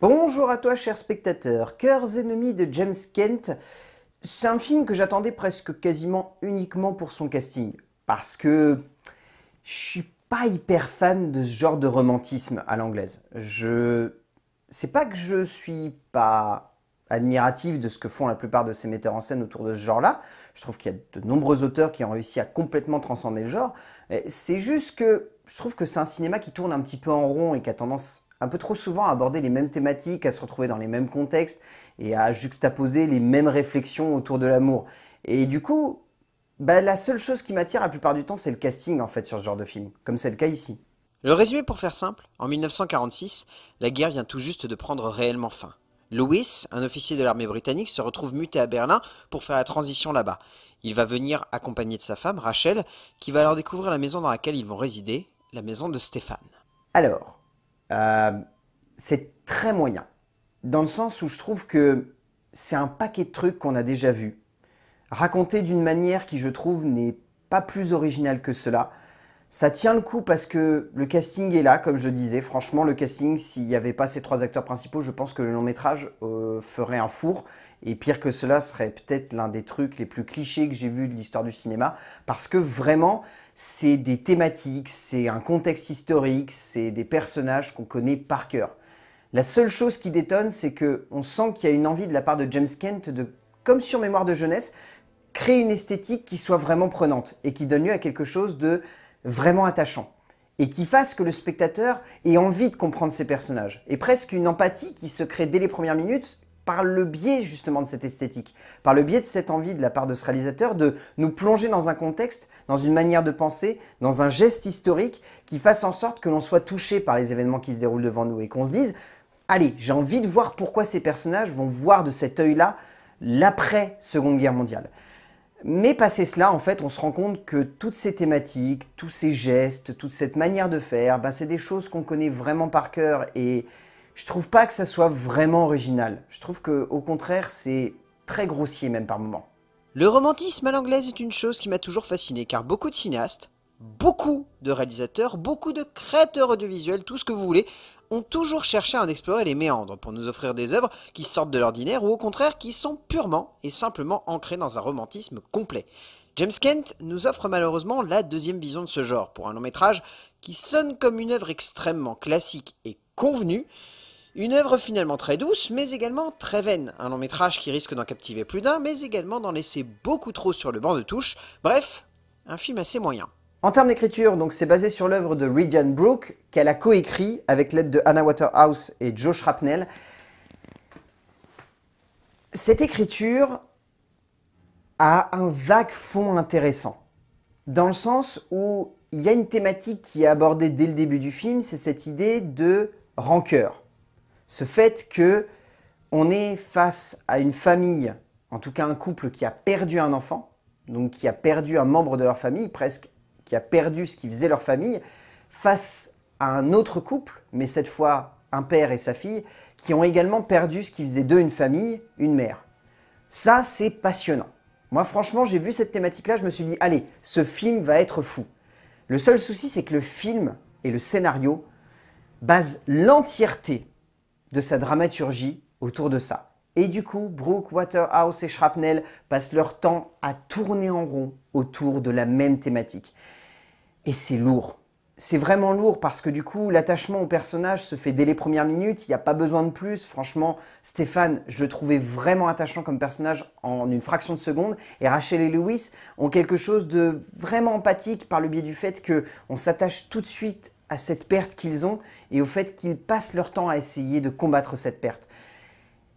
Bonjour à toi, cher spectateur. Cœurs ennemis de James Kent. C'est un film que j'attendais presque quasiment uniquement pour son casting. Parce que je suis pas hyper fan de ce genre de romantisme à l'anglaise. Je. C'est pas que je suis pas admiratif de ce que font la plupart de ces metteurs en scène autour de ce genre-là. Je trouve qu'il y a de nombreux auteurs qui ont réussi à complètement transcender le genre. C'est juste que je trouve que c'est un cinéma qui tourne un petit peu en rond et qui a tendance un peu trop souvent à aborder les mêmes thématiques, à se retrouver dans les mêmes contextes et à juxtaposer les mêmes réflexions autour de l'amour. Et du coup, bah, la seule chose qui m'attire la plupart du temps, c'est le casting en fait sur ce genre de film, comme c'est le cas ici. Le résumé pour faire simple, en 1946, la guerre vient tout juste de prendre réellement fin. Lewis, un officier de l'armée britannique, se retrouve muté à Berlin pour faire la transition là-bas. Il va venir accompagné de sa femme, Rachel, qui va alors découvrir la maison dans laquelle ils vont résider, la maison de Stéphane. Alors, euh, c'est très moyen. Dans le sens où je trouve que c'est un paquet de trucs qu'on a déjà vu, raconté d'une manière qui, je trouve, n'est pas plus originale que cela. Ça tient le coup parce que le casting est là, comme je disais. Franchement, le casting, s'il n'y avait pas ces trois acteurs principaux, je pense que le long métrage euh, ferait un four. Et pire que cela, serait peut-être l'un des trucs les plus clichés que j'ai vu de l'histoire du cinéma. Parce que vraiment, c'est des thématiques, c'est un contexte historique, c'est des personnages qu'on connaît par cœur. La seule chose qui détonne, c'est que sent qu'il y a une envie de la part de James Kent de, comme sur Mémoire de jeunesse, créer une esthétique qui soit vraiment prenante et qui donne lieu à quelque chose de vraiment attachant et qui fasse que le spectateur ait envie de comprendre ses personnages et presque une empathie qui se crée dès les premières minutes par le biais justement de cette esthétique, par le biais de cette envie de la part de ce réalisateur de nous plonger dans un contexte, dans une manière de penser, dans un geste historique qui fasse en sorte que l'on soit touché par les événements qui se déroulent devant nous et qu'on se dise Allez, j'ai envie de voir pourquoi ces personnages vont voir de cet œil-là l'après-Seconde Guerre mondiale. Mais passé cela, en fait, on se rend compte que toutes ces thématiques, tous ces gestes, toute cette manière de faire, bah, c'est des choses qu'on connaît vraiment par cœur et je trouve pas que ça soit vraiment original. Je trouve que, au contraire, c'est très grossier même par moments. Le romantisme à l'anglaise est une chose qui m'a toujours fasciné, car beaucoup de cinéastes, beaucoup de réalisateurs, beaucoup de créateurs audiovisuels, tout ce que vous voulez, ont toujours cherché à en explorer les méandres pour nous offrir des œuvres qui sortent de l'ordinaire ou au contraire qui sont purement et simplement ancrées dans un romantisme complet. James Kent nous offre malheureusement la deuxième vision de ce genre pour un long métrage qui sonne comme une œuvre extrêmement classique et convenue, une œuvre finalement très douce, mais également très vaine. Un long métrage qui risque d'en captiver plus d'un, mais également d'en laisser beaucoup trop sur le banc de touche. Bref, un film assez moyen. En termes d'écriture, donc c'est basé sur l'œuvre de Regan Brooke, qu'elle a coécrit avec l'aide de Anna Waterhouse et Joe Shrapnel. Cette écriture a un vague fond intéressant, dans le sens où il y a une thématique qui est abordée dès le début du film, c'est cette idée de rancœur ce fait que on est face à une famille, en tout cas un couple qui a perdu un enfant, donc qui a perdu un membre de leur famille presque, qui a perdu ce qui faisait leur famille, face à un autre couple, mais cette fois un père et sa fille, qui ont également perdu ce qui faisait d'eux une famille, une mère. Ça, c'est passionnant. Moi, franchement, j'ai vu cette thématique-là, je me suis dit, allez, ce film va être fou. Le seul souci, c'est que le film et le scénario basent l'entièreté de sa dramaturgie autour de ça. Et du coup, Brooke, Waterhouse et Shrapnel passent leur temps à tourner en rond autour de la même thématique. Et c'est lourd. C'est vraiment lourd parce que du coup, l'attachement au personnage se fait dès les premières minutes, il n'y a pas besoin de plus. Franchement, Stéphane, je le trouvais vraiment attachant comme personnage en une fraction de seconde. Et Rachel et Lewis ont quelque chose de vraiment empathique par le biais du fait qu'on s'attache tout de suite à cette perte qu'ils ont et au fait qu'ils passent leur temps à essayer de combattre cette perte.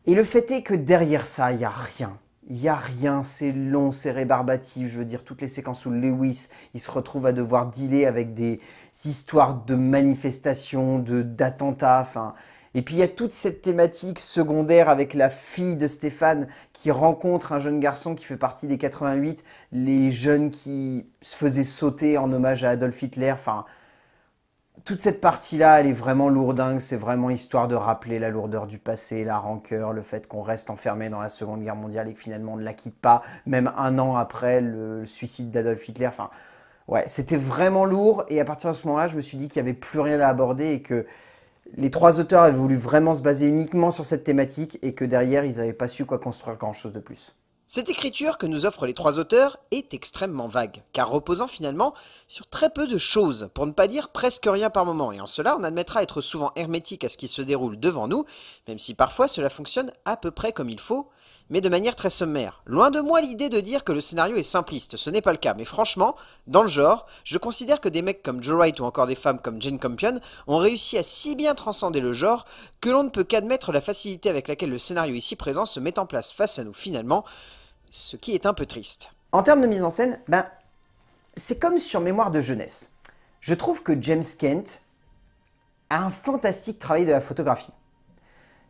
Et le fait est que derrière ça, il n'y a rien. Il n'y a rien, c'est long, c'est rébarbatif. Je veux dire, toutes les séquences où Lewis, il se retrouve à devoir dealer avec des histoires de manifestations, d'attentats, enfin... Et puis il y a toute cette thématique secondaire avec la fille de Stéphane qui rencontre un jeune garçon qui fait partie des 88, les jeunes qui se faisaient sauter en hommage à Adolf Hitler, enfin toute cette partie-là, elle est vraiment lourdingue. C'est vraiment histoire de rappeler la lourdeur du passé, la rancœur, le fait qu'on reste enfermé dans la Seconde Guerre mondiale et que finalement on ne la quitte pas, même un an après le suicide d'Adolf Hitler. Enfin, ouais, c'était vraiment lourd. Et à partir de ce moment-là, je me suis dit qu'il n'y avait plus rien à aborder et que les trois auteurs avaient voulu vraiment se baser uniquement sur cette thématique et que derrière, ils n'avaient pas su quoi construire grand-chose de plus. Cette écriture que nous offrent les trois auteurs est extrêmement vague, car reposant finalement sur très peu de choses, pour ne pas dire presque rien par moment, et en cela on admettra être souvent hermétique à ce qui se déroule devant nous, même si parfois cela fonctionne à peu près comme il faut, mais de manière très sommaire. Loin de moi l'idée de dire que le scénario est simpliste, ce n'est pas le cas, mais franchement, dans le genre, je considère que des mecs comme Joe Wright ou encore des femmes comme Jane Campion ont réussi à si bien transcender le genre que l'on ne peut qu'admettre la facilité avec laquelle le scénario ici présent se met en place face à nous finalement, ce qui est un peu triste. En termes de mise en scène, ben, c'est comme sur Mémoire de jeunesse. Je trouve que James Kent a un fantastique travail de la photographie.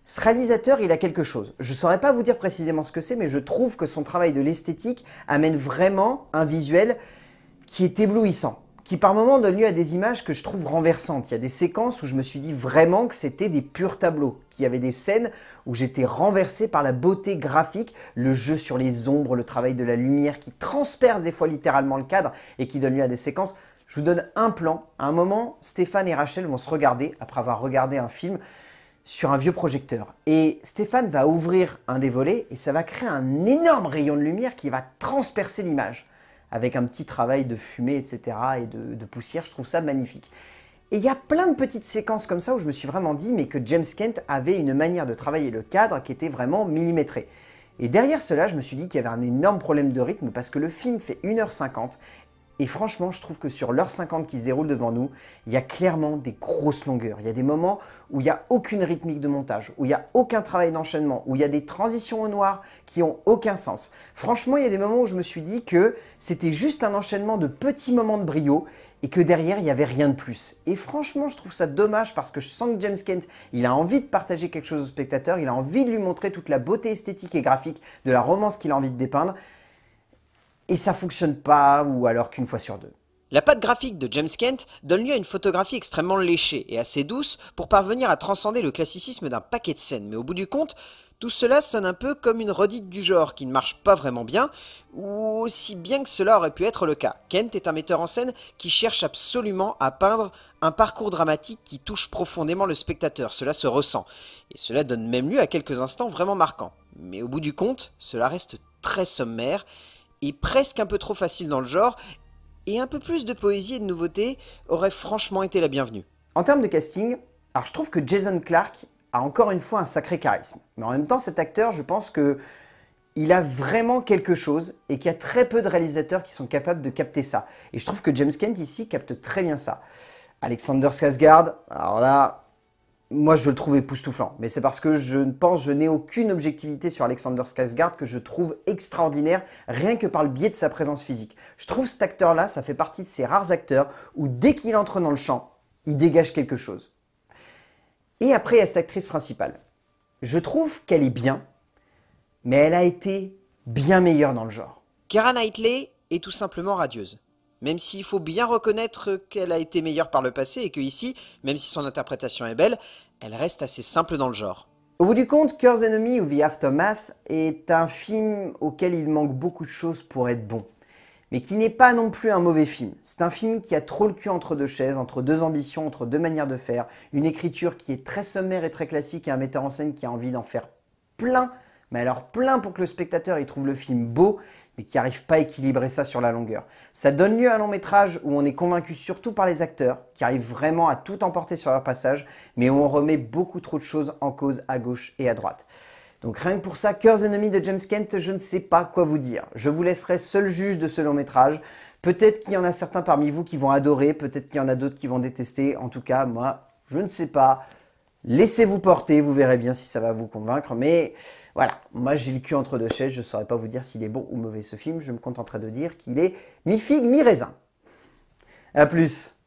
Ce réalisateur, il a quelque chose. Je ne saurais pas vous dire précisément ce que c'est, mais je trouve que son travail de l'esthétique amène vraiment un visuel qui est éblouissant qui par moments donne lieu à des images que je trouve renversantes. Il y a des séquences où je me suis dit vraiment que c'était des purs tableaux, qu'il y avait des scènes où j'étais renversé par la beauté graphique, le jeu sur les ombres, le travail de la lumière qui transperce des fois littéralement le cadre et qui donne lieu à des séquences. Je vous donne un plan. À un moment, Stéphane et Rachel vont se regarder, après avoir regardé un film, sur un vieux projecteur. Et Stéphane va ouvrir un des volets et ça va créer un énorme rayon de lumière qui va transpercer l'image avec un petit travail de fumée, etc., et de, poussière. Je trouve ça magnifique. Et il y a plein de petites séquences comme ça où je me suis vraiment dit mais que James Kent avait une manière de travailler le cadre qui était vraiment millimétrée. Et derrière cela, je me suis dit qu'il y avait un énorme problème de rythme parce que le film fait 1h50 et franchement, je trouve que sur l'heure 50 qui se déroule devant nous, il y a clairement des grosses longueurs. Il y a des moments où il n'y a aucune rythmique de montage, où il n'y a aucun travail d'enchaînement, où il y a des transitions au noir qui n'ont aucun sens. Franchement, il y a des moments où je me suis dit que c'était juste un enchaînement de petits moments de brio et que derrière, il n'y avait rien de plus. Et franchement, je trouve ça dommage parce que je sens que James Kent, il a envie de partager quelque chose au spectateur, il a envie de lui montrer toute la beauté esthétique et graphique de la romance qu'il a envie de dépeindre et ça fonctionne pas, ou alors qu'une fois sur deux. La patte graphique de James Kent donne lieu à une photographie extrêmement léchée et assez douce pour parvenir à transcender le classicisme d'un paquet de scènes, mais au bout du compte, tout cela sonne un peu comme une redite du genre qui ne marche pas vraiment bien, ou aussi bien que cela aurait pu être le cas. Kent est un metteur en scène qui cherche absolument à peindre un parcours dramatique qui touche profondément le spectateur, cela se ressent, et cela donne même lieu à quelques instants vraiment marquants. Mais au bout du compte, cela reste très sommaire, est presque un peu trop facile dans le genre, et un peu plus de poésie et de nouveauté aurait franchement été la bienvenue. En termes de casting, alors je trouve que Jason Clarke a encore une fois un sacré charisme. Mais en même temps, cet acteur, je pense que il a vraiment quelque chose et qu'il y a très peu de réalisateurs qui sont capables de capter ça. Et je trouve que James Kent ici capte très bien ça. Alexander Skarsgård, alors là, moi je le trouve époustouflant. Mais c'est parce que je ne pense, je n'ai aucune objectivité sur Alexander Skarsgård que je trouve extraordinaire, rien que par le biais de sa présence physique. Je trouve cet acteur-là, ça fait partie de ces rares acteurs où dès qu'il entre dans le champ, il dégage quelque chose. Et après, il cette actrice principale. Je trouve qu'elle est bien, mais elle a été bien meilleure dans le genre. Kara Knightley est tout simplement radieuse même s'il faut bien reconnaître qu'elle a été meilleure par le passé et que ici, même si son interprétation est belle, elle reste assez simple dans le genre. Au bout du compte, Curse Enemy ou The Aftermath est un film auquel il manque beaucoup de choses pour être bon, mais qui n'est pas non plus un mauvais film. C'est un film qui a trop le cul entre deux chaises, entre deux ambitions, entre deux manières de faire, une écriture qui est très sommaire et très classique et un metteur en scène qui a envie d'en faire plein, mais alors plein pour que le spectateur y trouve le film beau mais qui n'arrivent pas à équilibrer ça sur la longueur. Ça donne lieu à un long métrage où on est convaincu surtout par les acteurs, qui arrivent vraiment à tout emporter sur leur passage, mais où on remet beaucoup trop de choses en cause à gauche et à droite. Donc rien que pour ça, Cœurs ennemis de James Kent, je ne sais pas quoi vous dire. Je vous laisserai seul juge de ce long métrage. Peut-être qu'il y en a certains parmi vous qui vont adorer, peut-être qu'il y en a d'autres qui vont détester. En tout cas, moi, je ne sais pas. Laissez-vous porter, vous verrez bien si ça va vous convaincre. Mais voilà, moi j'ai le cul entre deux chaises, je ne saurais pas vous dire s'il est bon ou mauvais ce film, je me contenterai de dire qu'il est mi-figue, mi-raisin. A plus